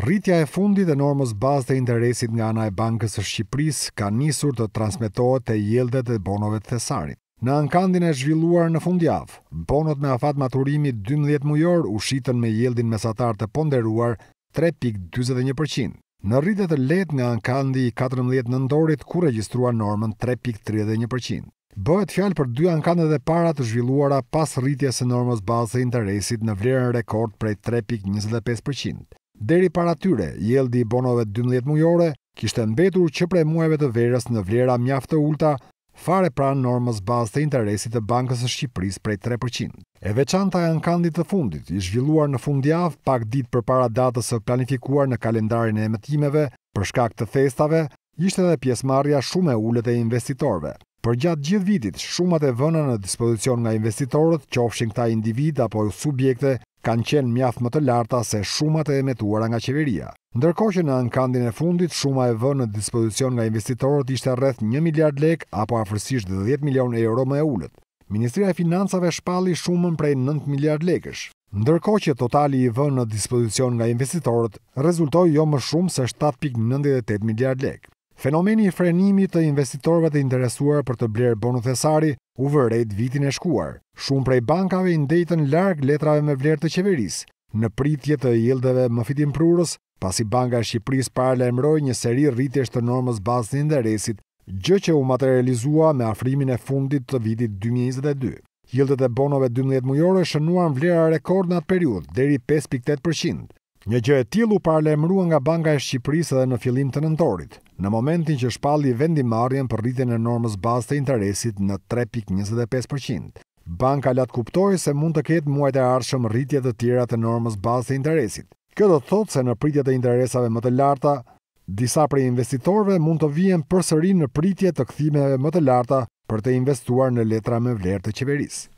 Rritja e fundit e normës bazë të interesit nga ana e Bankës së Shqipërisë ka nisur të transmetohet te yieldet e bonove të thesarit. Në ankandin e zhvilluar në fundjavë, bonot me afat maturimi 12 mujor u shitën me jeldin mesatar të ponderuar 3.41%. Në rritje të lehtë nga ankandi 14 nëntorit ku registrua normën 3.31%. Bëhet fjalë për dy ankandet e para të zhvilluara pas rritjes së normës bazë të interesit në vlerën rekord prej 3.25%. Deri para tyre, jeldi i bonove 12 mujore, kishtë nbetur që prej muajve të verës në vlera mjaftë ulta, fare pra normës bazë të interesit të bankës e Shqipëris prej 3%. E veçanta e në kandit të fundit, i zhvilluar në fundjavë pak dit për para datës së planifikuar në kalendarin e emetimeve, për shkak të festave, ishte dhe pjesmarja shumë e ullet e investitorve. Për gjatë gjithë vitit, shumët e vëna në dispozicion nga investitorët, që ofshin këta individ apo subjekte kanë qenë mjaft më të larta se shumat e emetuara nga qeveria. Ndërko që në ankandin e fundit, shuma e vënë në dispozicion nga investitorët ishte rreth 1 miliard lek apo afërsisht 10 milion e euro më e ullët. Ministria e Financave shpalli shumën prej 9 miliard lekësh. Ndërko që totali i vënë në dispozicion nga investitorët, rezultoj jo më shumë se 7.98 miliard lek. Fenomeni i frenimit të investitorëve të interesuar për të blerë bonu thesari u vërrejt vitin e shkuar. Shumë prej bankave i ndejtën larg letrave me vlerë të qeveris, në pritje të jildeve më fitim prurës, pasi Banka e Shqipëris parle emroj një seri rritjesht të normës bazë një nderesit, gjë që u materializua me afrimin e fundit të vitit 2022. Jildet e bonove 12 mujore shënuan vlera rekord në atë periud, deri 5.8%. Një gjë e tilu parle nga Banka e Shqipërisë edhe në filim të nëntorit në momentin që shpalli vendimarjen për rritjen e normës bazë të interesit në 3.25%. Banka latë kuptojë se mund të ketë muajt e arshëm rritje të tjera të normës bazë të interesit. Kjo do të thotë se në pritje të interesave më të larta, disa prej investitorve mund të vijen përsëri në pritje të këthimeve më të larta për të investuar në letra me vlerë të qeverisë.